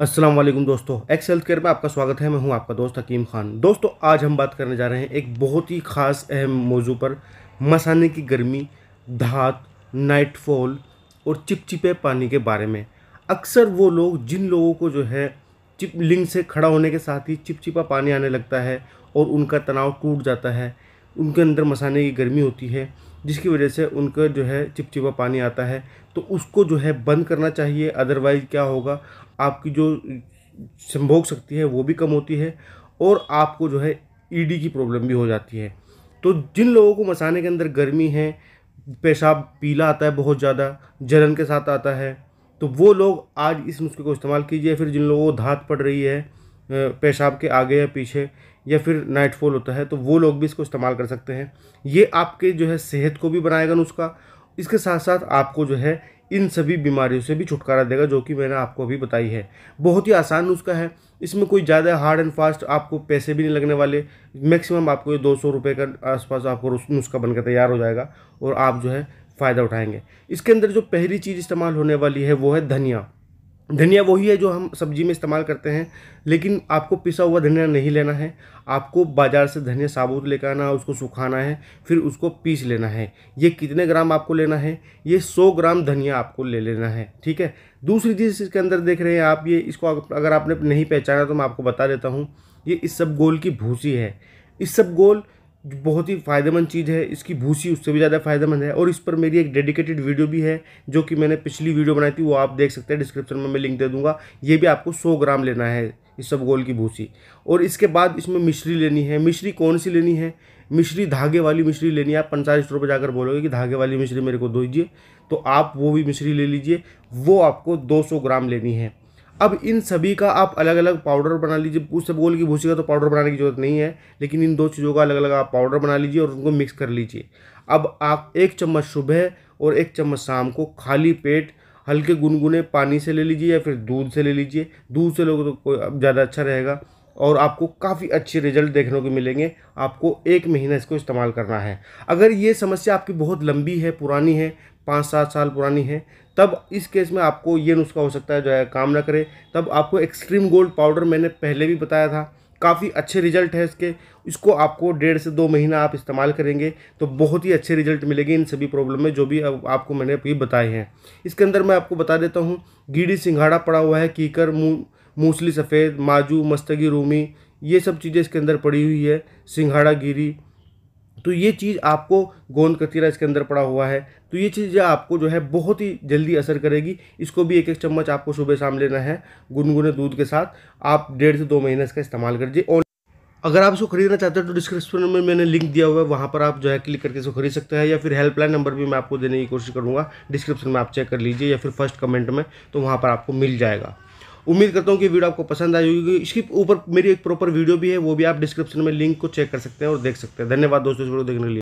अस्सलाम वालेकुम दोस्तों एक्स हेल्थ केयर में आपका स्वागत है मैं हूं आपका दोस्त हकीम खान दोस्तों आज हम बात करने जा रहे हैं एक बहुत ही ख़ास अहम मौजू पर मसाने की गर्मी धात नाइटफॉल और चिपचिपे पानी के बारे में अक्सर वो लोग जिन लोगों को जो है चिप लिंग से खड़ा होने के साथ ही चिपचिपा पानी आने लगता है और उनका तनाव टूट जाता है उनके अंदर मसाने की गर्मी होती है जिसकी वजह से उनका जो है चिपचिपा पानी आता है तो उसको जो है बंद करना चाहिए अदरवाइज़ क्या होगा आपकी जो संभोग शक्ति है वो भी कम होती है और आपको जो है ईडी e की प्रॉब्लम भी हो जाती है तो जिन लोगों को मसाने के अंदर गर्मी है पेशाब पीला आता है बहुत ज़्यादा जलन के साथ आता है तो वो लोग आज इस नुस्खे को इस्तेमाल कीजिए फिर जिन लोगों को धात पड़ रही है पेशाब के आगे या पीछे या फिर नाइटफॉल होता है तो वो लोग भी इसको इस्तेमाल कर सकते हैं ये आपके जो है सेहत को भी बनाएगा नुस्खा इसके साथ साथ आपको जो है इन सभी बीमारियों से भी छुटकारा देगा जो कि मैंने आपको अभी बताई है बहुत ही आसान नुस्खा है इसमें कोई ज़्यादा हार्ड एंड फास्ट आपको पैसे भी नहीं लगने वाले मैक्सिमम आपको ये दो सौ रुपये के आसपास आपको नुस्खा बनकर तैयार हो जाएगा और आप जो है फ़ायदा उठाएंगे इसके अंदर जो पहली चीज़ इस्तेमाल होने वाली है वो है धनिया धनिया वही है जो हम सब्जी में इस्तेमाल करते हैं लेकिन आपको पिसा हुआ धनिया नहीं लेना है आपको बाज़ार से धनिया साबुत लेकर आना है उसको सुखाना है फिर उसको पीस लेना है ये कितने ग्राम आपको लेना है ये 100 ग्राम धनिया आपको ले लेना है ठीक है दूसरी चीज़ इसके अंदर देख रहे हैं आप ये इसको अगर आपने नहीं पहचाना तो मैं आपको बता देता हूँ ये इस सब गोल की भूसी है इस सब गोल बहुत ही फ़ायदेमंद चीज़ है इसकी भूसी उससे भी ज़्यादा फ़ायदेमंद है और इस पर मेरी एक डेडिकेटेड वीडियो भी है जो कि मैंने पिछली वीडियो बनाई थी वो आप देख सकते हैं डिस्क्रिप्शन में मैं लिंक दे दूंगा ये भी आपको 100 ग्राम लेना है इस सब गोल की भूसी और इसके बाद इसमें मिश्री लेनी है मिश्री कौन सी लेनी है मिश्री धागे वाली मिश्री लेनी है आप पंचायत स्टोर पर जाकर बोलोगे कि धागे वाली मिश्री मेरे को दो दीजिए तो आप वो भी मिश्री ले लीजिए वो आपको दो ग्राम लेनी है अब इन सभी का आप अलग अलग पाउडर बना लीजिए उससे बोल की भूसी का तो पाउडर बनाने की जरूरत नहीं है लेकिन इन दो चीज़ों का अलग अलग आप पाउडर बना लीजिए और उनको मिक्स कर लीजिए अब आप एक चम्मच सुबह और एक चम्मच शाम को खाली पेट हल्के गुनगुने पानी से ले लीजिए या फिर दूध से ले लीजिए दूध से लोगे तो ज़्यादा अच्छा रहेगा और आपको काफ़ी अच्छे रिजल्ट देखने को मिलेंगे आपको एक महीना इसको इस्तेमाल करना है अगर ये समस्या आपकी बहुत लंबी है पुरानी है पाँच सात साल पुरानी है तब इस केस में आपको ये नुस्खा हो सकता है जो है काम ना करे तब आपको एक्सट्रीम गोल्ड पाउडर मैंने पहले भी बताया था काफ़ी अच्छे रिजल्ट है इसके इसको आपको डेढ़ से दो महीना आप इस्तेमाल करेंगे तो बहुत ही अच्छे रिजल्ट मिलेंगे इन सभी प्रॉब्लम में जो भी अब आपको मैंने अभी बताए हैं इसके अंदर मैं आपको बता देता हूँ गीड़ी सिंघाड़ा पड़ा हुआ है कीकर मूसली सफ़ेद माजू मस्तगी रूमी ये सब चीज़ें इसके अंदर पड़ी हुई है सिंघाड़ा गिरी तो ये चीज़ आपको गोंद कतीरा इसके अंदर पड़ा हुआ है तो ये चीज़ आपको जो है बहुत ही जल्दी असर करेगी इसको भी एक एक चम्मच आपको सुबह शाम लेना है गुनगुने दूध के साथ आप डेढ़ से दो महीने इसका इस्तेमाल करिए और अगर आप इसको खरीदना चाहते हो तो डिस्क्रिप्शन में मैंने लिंक दिया हुआ है वहाँ पर आप जो है क्लिक करके इसको खरीद सकते हैं या फिर हेल्पलाइन नंबर भी मैं आपको देने की कोशिश करूँगा डिस्क्रिप्शन में आप चेक कर लीजिए या फिर फर्स्ट कमेंट में तो वहाँ पर आपको मिल जाएगा उम्मीद करता हूँ कि वीडियो आपको पसंद आई होगी इसके ऊपर मेरी एक प्रॉपर वीडियो भी है वो भी आप डिस्क्रिप्शन में लिंक को चेक कर सकते हैं और देख सकते हैं धन्यवाद दोस्तों इस वीडियो देखने के लिए